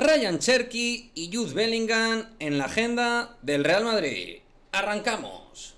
Ryan Cherky y Jude Bellingham en la agenda del Real Madrid. ¡Arrancamos!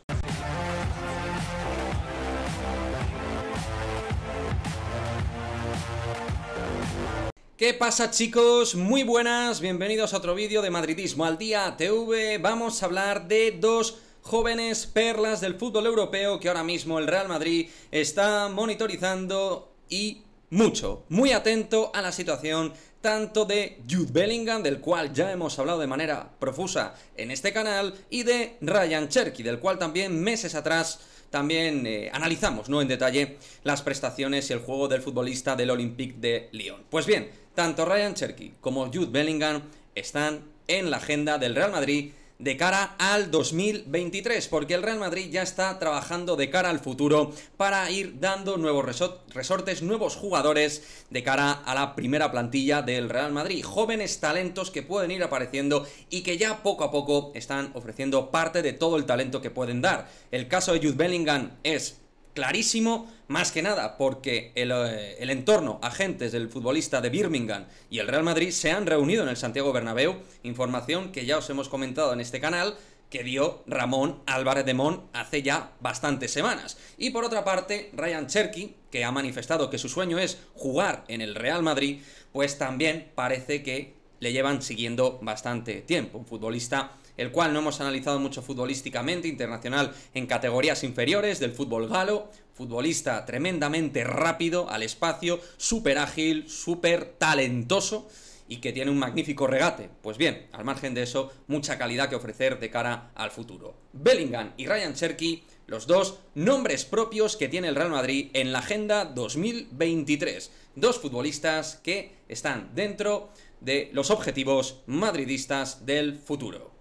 ¿Qué pasa chicos? Muy buenas, bienvenidos a otro vídeo de Madridismo al Día TV. Vamos a hablar de dos jóvenes perlas del fútbol europeo que ahora mismo el Real Madrid está monitorizando y mucho, muy atento a la situación tanto de Jude Bellingham, del cual ya hemos hablado de manera profusa en este canal, y de Ryan Cherky, del cual también meses atrás también eh, analizamos ¿no? en detalle las prestaciones y el juego del futbolista del Olympique de Lyon. Pues bien, tanto Ryan Cherky como Jude Bellingham están en la agenda del Real Madrid de cara al 2023, porque el Real Madrid ya está trabajando de cara al futuro para ir dando nuevos resortes, nuevos jugadores de cara a la primera plantilla del Real Madrid, jóvenes talentos que pueden ir apareciendo y que ya poco a poco están ofreciendo parte de todo el talento que pueden dar. El caso de Jude Bellingham es clarísimo, más que nada, porque eh, el, entorno, agentes del futbolista de Birmingham y el Real Madrid se han reunido en el Santiago Bernabéu, información que ya os hemos comentado en este canal que dio Ramón Álvarez de Mon hace ya bastantes semanas. Y por otra parte, Ryan Cherky, que ha manifestado que su sueño es jugar en el Real Madrid, pues también parece que le llevan siguiendo bastante tiempo. Un futbolista el cual no hemos analizado mucho futbolísticamente, internacional en categorías inferiores del fútbol galo, futbolista tremendamente rápido al espacio, súper ágil, súper talentoso y que tiene un magnífico regate. Pues bien, al margen de eso, mucha calidad que ofrecer de cara al futuro. Bellingham y Ryan Cherky, los dos nombres propios que tiene el Real Madrid en la agenda 2023. Dos futbolistas que están dentro de los objetivos madridistas del futuro.